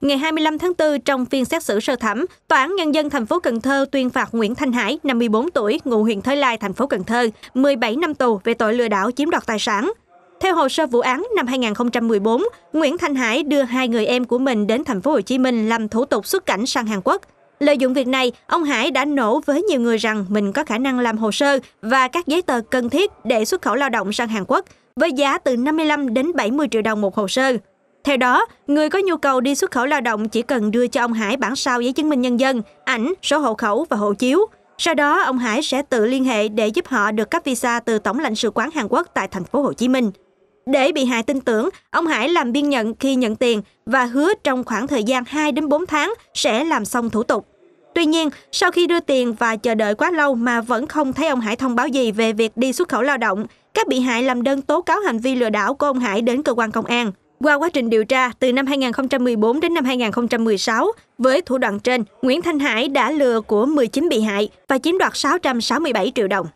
Ngày 25 tháng 4, trong phiên xét xử sơ thẩm, Tòa án Nhân dân thành phố Cần Thơ tuyên phạt Nguyễn Thanh Hải, 54 tuổi, ngụ huyện Thới Lai, thành phố Cần Thơ, 17 năm tù về tội lừa đảo chiếm đoạt tài sản. Theo hồ sơ vụ án năm 2014, Nguyễn Thanh Hải đưa hai người em của mình đến thành phố Hồ Chí Minh làm thủ tục xuất cảnh sang Hàn Quốc. Lợi dụng việc này, ông Hải đã nổ với nhiều người rằng mình có khả năng làm hồ sơ và các giấy tờ cần thiết để xuất khẩu lao động sang Hàn Quốc với giá từ 55 đến 70 triệu đồng một hồ sơ. Theo đó, người có nhu cầu đi xuất khẩu lao động chỉ cần đưa cho ông Hải bản sao giấy chứng minh nhân dân, ảnh, số hộ khẩu và hộ chiếu. Sau đó, ông Hải sẽ tự liên hệ để giúp họ được cấp visa từ Tổng lãnh sự quán Hàn Quốc tại thành phố Hồ Chí Minh. Để bị hại tin tưởng, ông Hải làm biên nhận khi nhận tiền và hứa trong khoảng thời gian 2 đến 4 tháng sẽ làm xong thủ tục. Tuy nhiên, sau khi đưa tiền và chờ đợi quá lâu mà vẫn không thấy ông Hải thông báo gì về việc đi xuất khẩu lao động, các bị hại làm đơn tố cáo hành vi lừa đảo của ông Hải đến cơ quan công an. Qua quá trình điều tra, từ năm 2014 đến năm 2016, với thủ đoạn trên, Nguyễn Thanh Hải đã lừa của 19 bị hại và chiếm đoạt 667 triệu đồng.